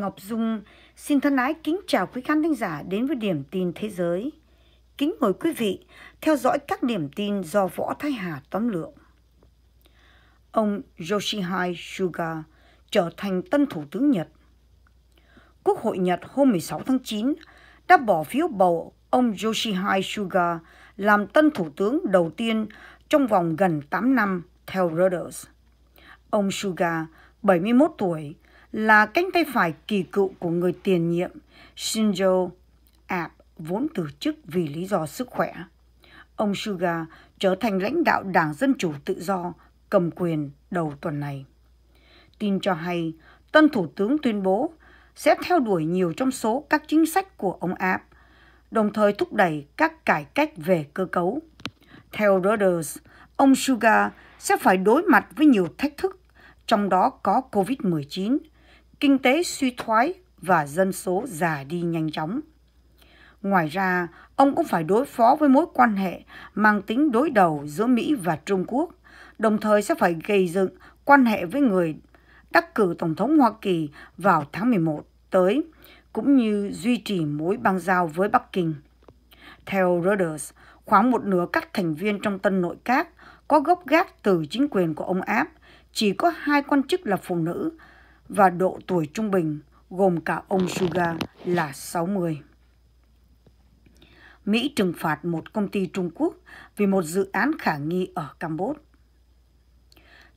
Ngọc Dung xin thân ái kính chào quý khán thính giả đến với điểm tin thế giới. Kính mời quý vị theo dõi các điểm tin do Võ Thái Hà tóm lược. Ông Yoshihide Suga trở thành tân thủ tướng Nhật. Quốc hội Nhật hôm 16 tháng 9 đã bỏ phiếu bầu ông Yoshihide Suga làm tân thủ tướng đầu tiên trong vòng gần 8 năm theo Reuters. Ông Suga, 71 tuổi, là cánh tay phải kỳ cựu của người tiền nhiệm Shinzo Abe vốn từ chức vì lý do sức khỏe. Ông Suga trở thành lãnh đạo Đảng Dân Chủ Tự Do cầm quyền đầu tuần này. Tin cho hay, tân thủ tướng tuyên bố sẽ theo đuổi nhiều trong số các chính sách của ông Abe, đồng thời thúc đẩy các cải cách về cơ cấu. Theo Reuters, ông Suga sẽ phải đối mặt với nhiều thách thức, trong đó có COVID-19, kinh tế suy thoái và dân số già đi nhanh chóng. Ngoài ra, ông cũng phải đối phó với mối quan hệ mang tính đối đầu giữa Mỹ và Trung Quốc, đồng thời sẽ phải gây dựng quan hệ với người đắc cử Tổng thống Hoa Kỳ vào tháng 11 tới, cũng như duy trì mối băng giao với Bắc Kinh. Theo Reuters, khoảng một nửa các thành viên trong tân nội các có gốc gác từ chính quyền của ông Áp, chỉ có hai quan chức là phụ nữ và độ tuổi trung bình gồm cả ông Suga là 60. Mỹ trừng phạt một công ty Trung Quốc vì một dự án khả nghi ở Campuchia.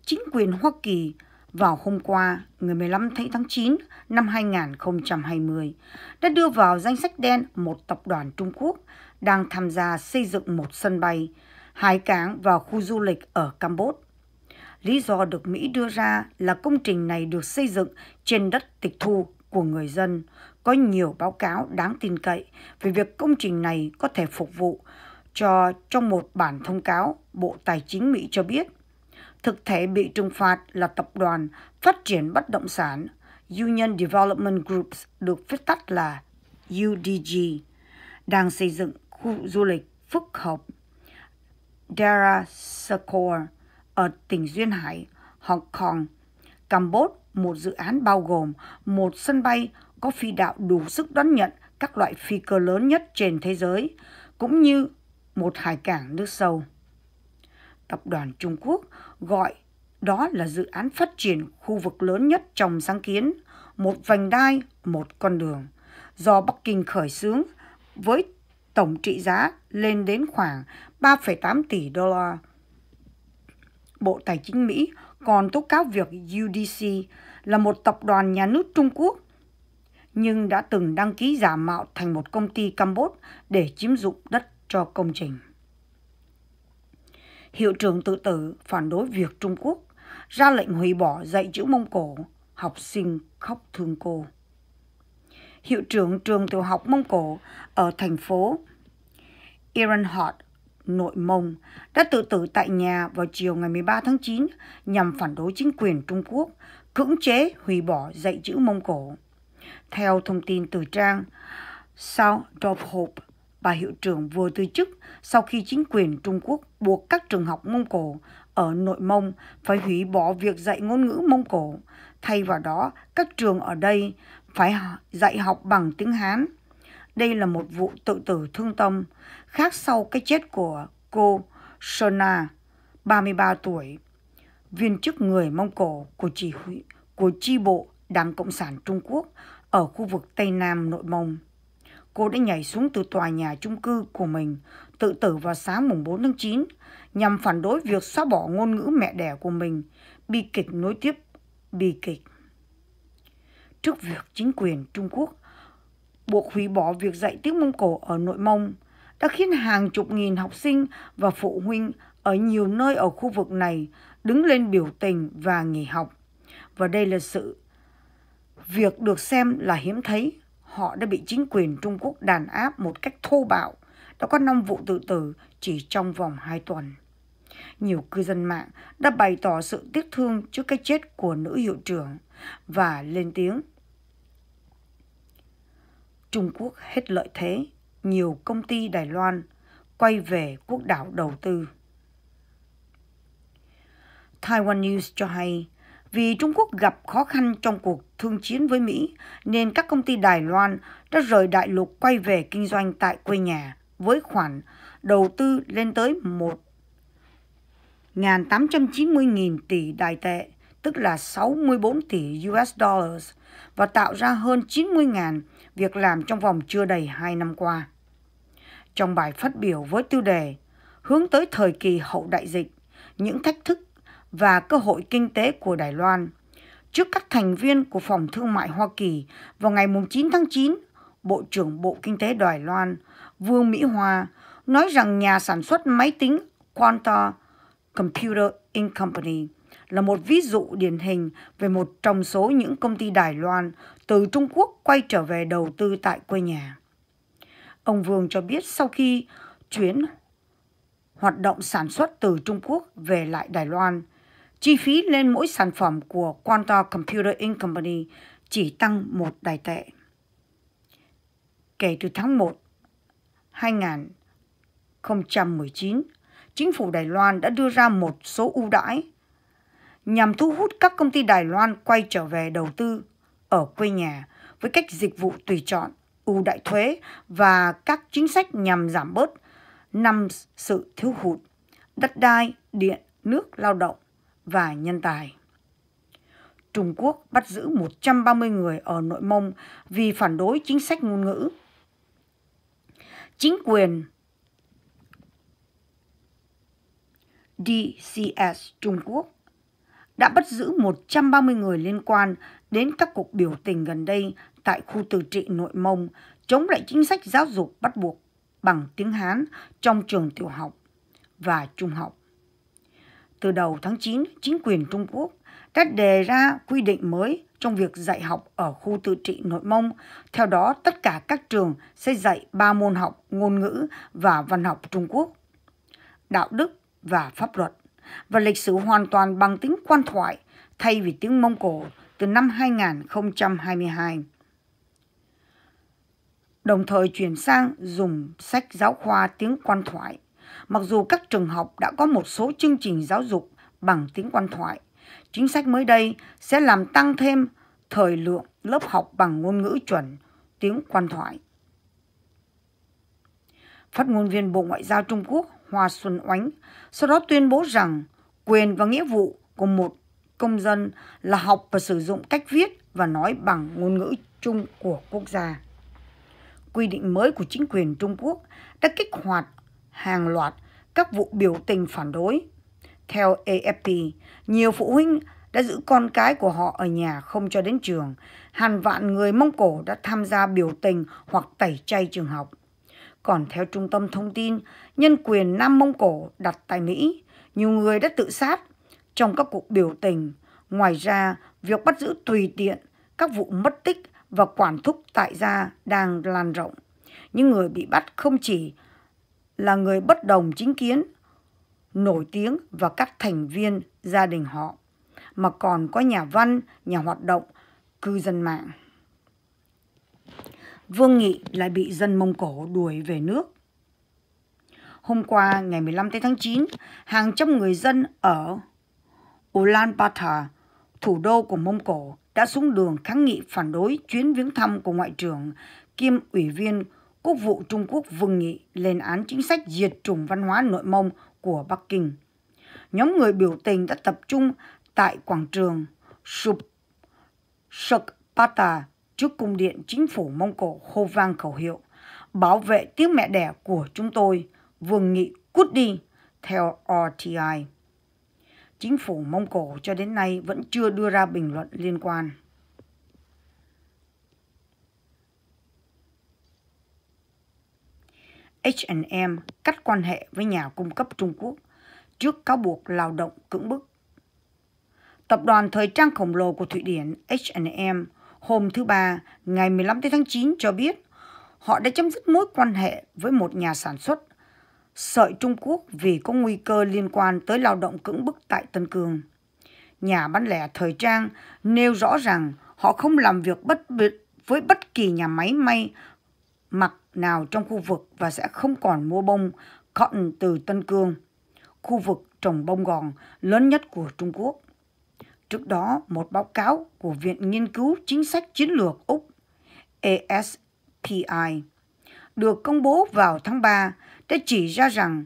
Chính quyền Hoa Kỳ vào hôm qua, ngày 15 tháng 9 năm 2020, đã đưa vào danh sách đen một tập đoàn Trung Quốc đang tham gia xây dựng một sân bay, hải cảng và khu du lịch ở Campuchia Lý do được Mỹ đưa ra là công trình này được xây dựng trên đất tịch thu của người dân. Có nhiều báo cáo đáng tin cậy về việc công trình này có thể phục vụ cho trong một bản thông cáo Bộ Tài chính Mỹ cho biết. Thực thể bị trừng phạt là Tập đoàn Phát triển Bất động sản Union Development Groups được viết tắt là UDG đang xây dựng khu du lịch phức hợp Dara Sakura ở tỉnh Duyên Hải, Hong Kong, Campuchia một dự án bao gồm một sân bay có phi đạo đủ sức đón nhận các loại phi cơ lớn nhất trên thế giới, cũng như một hải cảng nước sâu. Tập đoàn Trung Quốc gọi đó là dự án phát triển khu vực lớn nhất trong sáng kiến, một vành đai, một con đường, do Bắc Kinh khởi xướng với tổng trị giá lên đến khoảng 3,8 tỷ đô la Bộ Tài chính Mỹ còn tố cáo việc UDC là một tập đoàn nhà nước Trung Quốc nhưng đã từng đăng ký giả mạo thành một công ty Campuchia để chiếm dụng đất cho công trình. Hiệu trưởng tự tử phản đối việc Trung Quốc ra lệnh hủy bỏ dạy chữ Mông Cổ, học sinh khóc thương cô. Hiệu trưởng trường tiểu học Mông Cổ ở thành phố Iran Nội Mông đã tự tử tại nhà vào chiều ngày 13 tháng 9 nhằm phản đối chính quyền Trung Quốc cưỡng chế hủy bỏ dạy chữ Mông Cổ. Theo thông tin từ trang South of Hope, bà hiệu trưởng vừa từ chức sau khi chính quyền Trung Quốc buộc các trường học Mông Cổ ở Nội Mông phải hủy bỏ việc dạy ngôn ngữ Mông Cổ. Thay vào đó, các trường ở đây phải dạy học bằng tiếng Hán – đây là một vụ tự tử thương tâm, khác sau cái chết của cô Sona, 33 tuổi, viên chức người Mông Cổ của chỉ huy của chi bộ Đảng Cộng sản Trung Quốc ở khu vực Tây Nam Nội Mông. Cô đã nhảy xuống từ tòa nhà chung cư của mình tự tử vào sáng mùng 4 tháng 9 nhằm phản đối việc xóa bỏ ngôn ngữ mẹ đẻ của mình. Bi kịch nối tiếp bi kịch. Trước việc chính quyền Trung Quốc buộc hủy bỏ việc dạy tiếng Mông Cổ ở Nội Mông đã khiến hàng chục nghìn học sinh và phụ huynh ở nhiều nơi ở khu vực này đứng lên biểu tình và nghỉ học. Và đây là sự việc được xem là hiếm thấy. Họ đã bị chính quyền Trung Quốc đàn áp một cách thô bạo. Đã có 5 vụ tự tử chỉ trong vòng 2 tuần. Nhiều cư dân mạng đã bày tỏ sự tiếc thương trước cái chết của nữ hiệu trưởng và lên tiếng Trung Quốc hết lợi thế, nhiều công ty Đài Loan quay về quốc đảo đầu tư. Taiwan News cho hay, vì Trung Quốc gặp khó khăn trong cuộc thương chiến với Mỹ, nên các công ty Đài Loan đã rời đại lục quay về kinh doanh tại quê nhà với khoản đầu tư lên tới 1 890 000 tỷ đài tệ, tức là 64 tỷ US dollars và tạo ra hơn 90.000 việc làm trong vòng chưa đầy 2 năm qua. Trong bài phát biểu với tiêu đề Hướng tới thời kỳ hậu đại dịch, những thách thức và cơ hội kinh tế của Đài Loan, trước các thành viên của Phòng Thương mại Hoa Kỳ vào ngày 9 tháng 9, Bộ trưởng Bộ Kinh tế Đài Loan Vương Mỹ Hoa nói rằng nhà sản xuất máy tính Quanta Computer Inc. Company là một ví dụ điển hình về một trong số những công ty Đài Loan từ Trung Quốc quay trở về đầu tư tại quê nhà. Ông Vương cho biết sau khi chuyến hoạt động sản xuất từ Trung Quốc về lại Đài Loan, chi phí lên mỗi sản phẩm của Quanta Computer Inc. Company chỉ tăng một đài tệ. Kể từ tháng 1 2019, chính phủ Đài Loan đã đưa ra một số ưu đãi nhằm thu hút các công ty Đài Loan quay trở về đầu tư ở quê nhà với cách dịch vụ tùy chọn, ưu đại thuế và các chính sách nhằm giảm bớt năm sự thiếu hụt đất đai, điện, nước, lao động và nhân tài. Trung Quốc bắt giữ 130 người ở Nội Mông vì phản đối chính sách ngôn ngữ. Chính quyền DCS Trung Quốc đã bắt giữ 130 người liên quan đến các cuộc biểu tình gần đây tại khu tự trị nội Mông chống lại chính sách giáo dục bắt buộc bằng tiếng Hán trong trường tiểu học và trung học. Từ đầu tháng 9, chính quyền Trung Quốc đã đề ra quy định mới trong việc dạy học ở khu tự trị nội Mông. Theo đó, tất cả các trường sẽ dạy ba môn học ngôn ngữ và văn học Trung Quốc, đạo đức và pháp luật và lịch sử hoàn toàn bằng tiếng quan thoại thay vì tiếng Mông Cổ từ năm 2022. Đồng thời chuyển sang dùng sách giáo khoa tiếng quan thoại. Mặc dù các trường học đã có một số chương trình giáo dục bằng tiếng quan thoại, chính sách mới đây sẽ làm tăng thêm thời lượng lớp học bằng ngôn ngữ chuẩn tiếng quan thoại. Phát ngôn viên Bộ Ngoại giao Trung Quốc Hoa Xuân Oánh, sau đó tuyên bố rằng quyền và nghĩa vụ của một công dân là học và sử dụng cách viết và nói bằng ngôn ngữ chung của quốc gia. Quy định mới của chính quyền Trung Quốc đã kích hoạt hàng loạt các vụ biểu tình phản đối. Theo AFP, nhiều phụ huynh đã giữ con cái của họ ở nhà không cho đến trường. Hàng vạn người Mông Cổ đã tham gia biểu tình hoặc tẩy chay trường học. Còn theo Trung tâm Thông tin Nhân quyền Nam Mông Cổ đặt tại Mỹ, nhiều người đã tự sát trong các cuộc biểu tình. Ngoài ra, việc bắt giữ tùy tiện các vụ mất tích và quản thúc tại gia đang lan rộng. Những người bị bắt không chỉ là người bất đồng chính kiến, nổi tiếng và các thành viên gia đình họ, mà còn có nhà văn, nhà hoạt động, cư dân mạng. Vương Nghị lại bị dân Mông Cổ đuổi về nước. Hôm qua ngày 15 tháng 9, hàng trăm người dân ở Ulaanbaatar, thủ đô của Mông Cổ, đã xuống đường kháng nghị phản đối chuyến viếng thăm của Ngoại trưởng kiêm Ủy viên Quốc vụ Trung Quốc Vương Nghị lên án chính sách diệt chủng văn hóa nội mông của Bắc Kinh. Nhóm người biểu tình đã tập trung tại quảng trường Sub trước cung điện chính phủ Mông Cổ hô vang khẩu hiệu bảo vệ tiếng mẹ đẻ của chúng tôi, Vương Nghị cút đi, theo RTI. Chính phủ Mông Cổ cho đến nay vẫn chưa đưa ra bình luận liên quan. H&M cắt quan hệ với nhà cung cấp Trung Quốc trước cáo buộc lao động cưỡng bức. Tập đoàn thời trang khổng lồ của Thụy Điển H&M hôm thứ Ba, ngày 15 tháng 9 cho biết họ đã chấm dứt mối quan hệ với một nhà sản xuất sợi Trung Quốc vì có nguy cơ liên quan tới lao động cưỡng bức tại Tân Cương. Nhà bán lẻ thời trang nêu rõ rằng họ không làm việc bất với bất kỳ nhà máy may mặc nào trong khu vực và sẽ không còn mua bông cotton từ Tân Cương, khu vực trồng bông gòn lớn nhất của Trung Quốc. Trước đó, một báo cáo của Viện Nghiên cứu Chính sách Chiến lược Úc ASPI được công bố vào tháng 3 đã chỉ ra rằng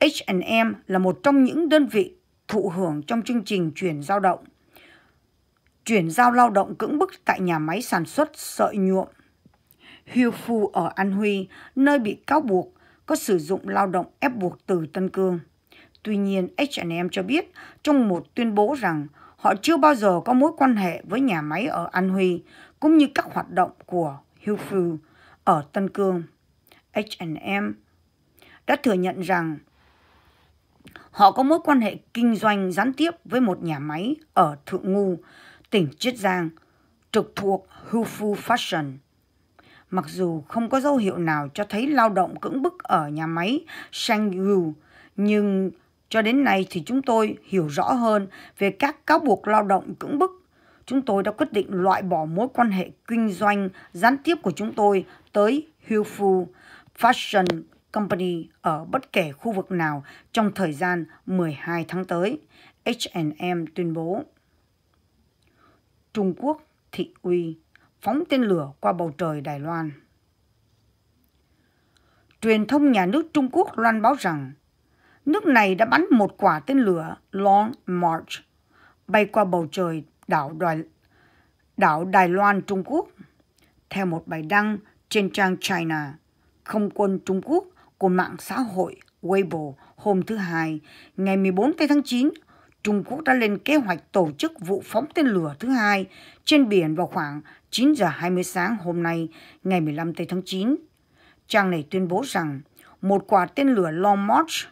H&M là một trong những đơn vị thụ hưởng trong chương trình chuyển giao động. Chuyển giao lao động cưỡng bức tại nhà máy sản xuất sợi nhuộm. Hiêu Phu ở An Huy, nơi bị cáo buộc có sử dụng lao động ép buộc từ Tân Cương. Tuy nhiên, H&M cho biết trong một tuyên bố rằng Họ chưa bao giờ có mối quan hệ với nhà máy ở An Huy, cũng như các hoạt động của Hufu ở Tân Cương. H&M đã thừa nhận rằng họ có mối quan hệ kinh doanh gián tiếp với một nhà máy ở Thượng Ngu, tỉnh Chiết Giang, trực thuộc Hufu Fashion. Mặc dù không có dấu hiệu nào cho thấy lao động cưỡng bức ở nhà máy Shangyu, nhưng cho đến nay thì chúng tôi hiểu rõ hơn về các cáo buộc lao động cưỡng bức. Chúng tôi đã quyết định loại bỏ mối quan hệ kinh doanh gián tiếp của chúng tôi tới Hufu Fashion Company ở bất kể khu vực nào trong thời gian 12 tháng tới, H&M tuyên bố. Trung Quốc, thị uy, phóng tên lửa qua bầu trời Đài Loan. Truyền thông nhà nước Trung Quốc loan báo rằng Nước này đã bắn một quả tên lửa Long March bay qua bầu trời đảo Đài, đảo Đài Loan Trung Quốc. Theo một bài đăng trên trang China, không quân Trung Quốc của mạng xã hội Weibo hôm thứ Hai, ngày 14 tháng 9, Trung Quốc đã lên kế hoạch tổ chức vụ phóng tên lửa thứ hai trên biển vào khoảng 9 giờ 20 sáng hôm nay, ngày 15 tháng 9. Trang này tuyên bố rằng một quả tên lửa Long March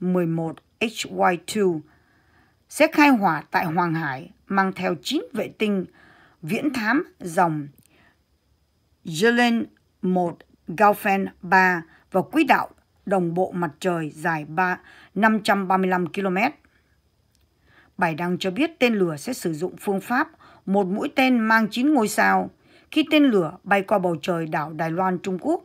11HY2 sẽ khai hỏa tại Hoàng Hải mang theo 9 vệ tinh viễn thám dòng Jelen 1 Gaufen 3 và quỹ đạo đồng bộ mặt trời dài 3, 535 km. Bài đăng cho biết tên lửa sẽ sử dụng phương pháp một mũi tên mang 9 ngôi sao khi tên lửa bay qua bầu trời đảo Đài Loan Trung Quốc.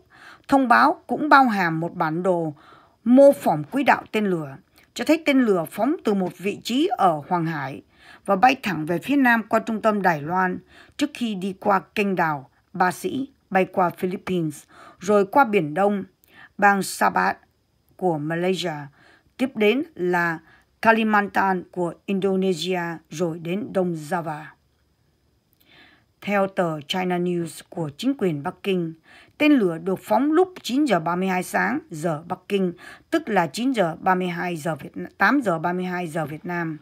Thông báo cũng bao hàm một bản đồ mô phỏng quỹ đạo tên lửa, cho thấy tên lửa phóng từ một vị trí ở Hoàng Hải và bay thẳng về phía nam qua trung tâm Đài Loan trước khi đi qua kênh đảo Ba Sĩ, bay qua Philippines, rồi qua Biển Đông, bang Sabah của Malaysia, tiếp đến là Kalimantan của Indonesia, rồi đến Đông Java. Theo tờ China News của chính quyền Bắc Kinh, tên lửa được phóng lúc 9 giờ 32 sáng giờ Bắc Kinh, tức là 9 giờ 32 giờ Việt 8 giờ 32 giờ Việt Nam.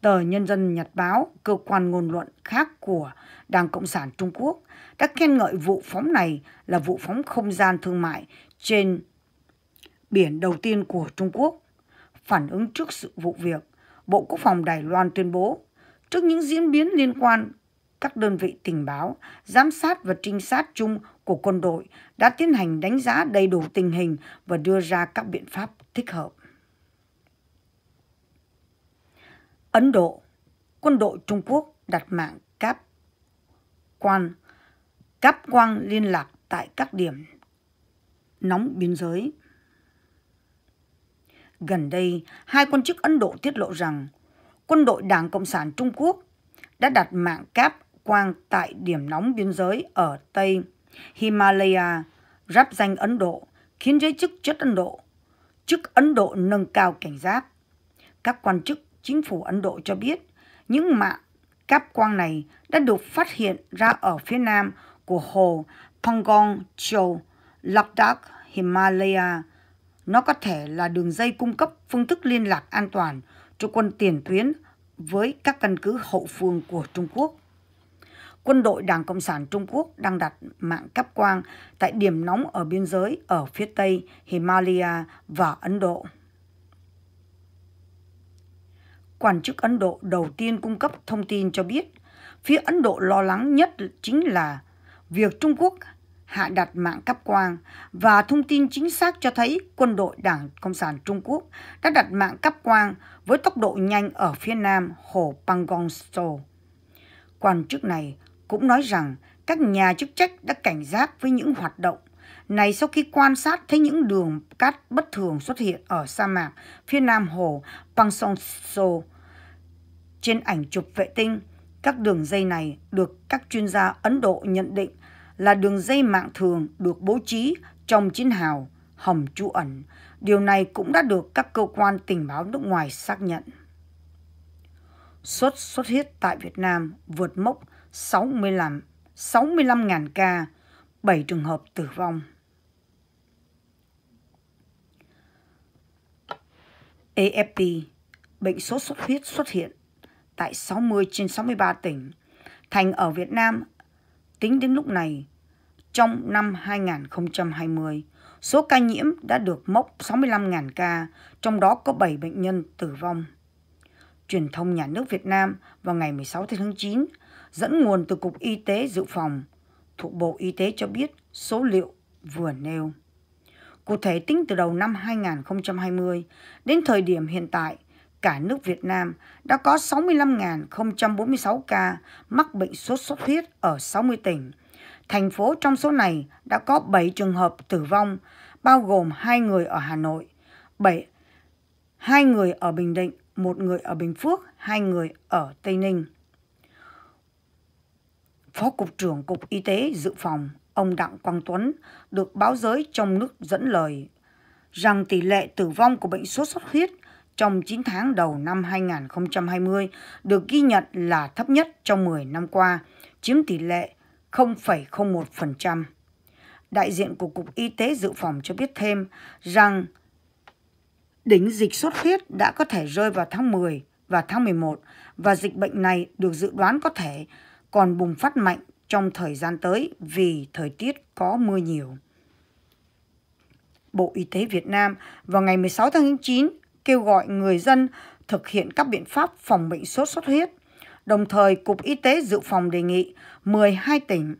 Tờ Nhân dân Nhật báo, cơ quan ngôn luận khác của Đảng Cộng sản Trung Quốc đã khen ngợi vụ phóng này là vụ phóng không gian thương mại trên biển đầu tiên của Trung Quốc. Phản ứng trước sự vụ việc, Bộ Quốc phòng Đài Loan tuyên bố, trước những diễn biến liên quan các đơn vị tình báo, giám sát và trinh sát chung của quân đội đã tiến hành đánh giá đầy đủ tình hình và đưa ra các biện pháp thích hợp. Ấn Độ, quân đội Trung Quốc đặt mạng cáp quan cáp quang liên lạc tại các điểm nóng biên giới. Gần đây, hai quan chức Ấn Độ tiết lộ rằng quân đội Đảng Cộng sản Trung Quốc đã đặt mạng cáp quang tại điểm nóng biên giới ở Tây Himalaya, giáp danh Ấn Độ, khiến giới chức chất Ấn Độ, chức Ấn Độ nâng cao cảnh giác. Các quan chức chính phủ Ấn Độ cho biết những mạng cáp quang này đã được phát hiện ra ở phía nam của hồ Pangong Châu, Ladakh, Himalaya. Nó có thể là đường dây cung cấp phương thức liên lạc an toàn cho quân tiền tuyến với các căn cứ hậu phương của Trung Quốc quân đội Đảng Cộng sản Trung Quốc đang đặt mạng cáp quang tại điểm nóng ở biên giới ở phía tây Himalaya và Ấn Độ. Quan chức Ấn Độ đầu tiên cung cấp thông tin cho biết, phía Ấn Độ lo lắng nhất chính là việc Trung Quốc hạ đặt mạng cáp quang và thông tin chính xác cho thấy quân đội Đảng Cộng sản Trung Quốc đã đặt mạng cáp quang với tốc độ nhanh ở phía nam hồ Pangong Quan chức này cũng nói rằng các nhà chức trách đã cảnh giác với những hoạt động này sau khi quan sát thấy những đường cát bất thường xuất hiện ở sa mạc phía nam hồ Pangsonso. Trên ảnh chụp vệ tinh, các đường dây này được các chuyên gia Ấn Độ nhận định là đường dây mạng thường được bố trí trong chiến hào hầm trú ẩn. Điều này cũng đã được các cơ quan tình báo nước ngoài xác nhận. Sốt xuất huyết tại Việt Nam vượt mốc 65, 65.000 ca, 7 trường hợp tử vong. AFP, e bệnh sốt xuất huyết xuất hiện tại 60 trên 63 tỉnh, thành ở Việt Nam. Tính đến lúc này, trong năm 2020, số ca nhiễm đã được mốc 65.000 ca, trong đó có 7 bệnh nhân tử vong. Truyền thông nhà nước Việt Nam vào ngày 16 tháng 9 dẫn nguồn từ Cục Y tế Dự phòng thuộc Bộ Y tế cho biết số liệu vừa nêu. Cụ thể tính từ đầu năm 2020 đến thời điểm hiện tại, cả nước Việt Nam đã có 65.046 ca mắc bệnh sốt xuất huyết ở 60 tỉnh. Thành phố trong số này đã có 7 trường hợp tử vong, bao gồm 2 người ở Hà Nội, 7, 2 người ở Bình Định, 1 người ở Bình Phước, 2 người ở Tây Ninh. Phó Cục trưởng Cục Y tế Dự phòng, ông Đặng Quang Tuấn, được báo giới trong nước dẫn lời rằng tỷ lệ tử vong của bệnh sốt xuất huyết trong 9 tháng đầu năm 2020 được ghi nhận là thấp nhất trong 10 năm qua, chiếm tỷ lệ 0,01%. Đại diện của Cục Y tế Dự phòng cho biết thêm rằng đỉnh dịch sốt huyết đã có thể rơi vào tháng 10 và tháng 11 và dịch bệnh này được dự đoán có thể còn bùng phát mạnh trong thời gian tới vì thời tiết có mưa nhiều. Bộ Y tế Việt Nam vào ngày 16 tháng 9 kêu gọi người dân thực hiện các biện pháp phòng bệnh sốt xuất huyết. Đồng thời, Cục Y tế Dự phòng đề nghị 12 tỉnh,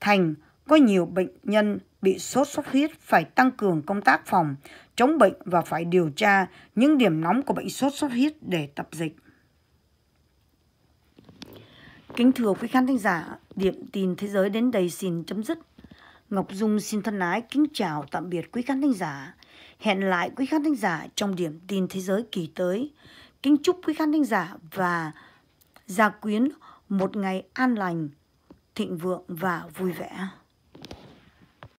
thành có nhiều bệnh nhân bị sốt xuất huyết phải tăng cường công tác phòng, chống bệnh và phải điều tra những điểm nóng của bệnh sốt xuất huyết để tập dịch. Kính thưa quý khán thính giả, điểm tin thế giới đến đây xin chấm dứt. Ngọc Dung xin thân ái kính chào tạm biệt quý khán thính giả. Hẹn lại quý khán thính giả trong điểm tin thế giới kỳ tới. Kính chúc quý khán thính giả và gia quyến một ngày an lành, thịnh vượng và vui vẻ.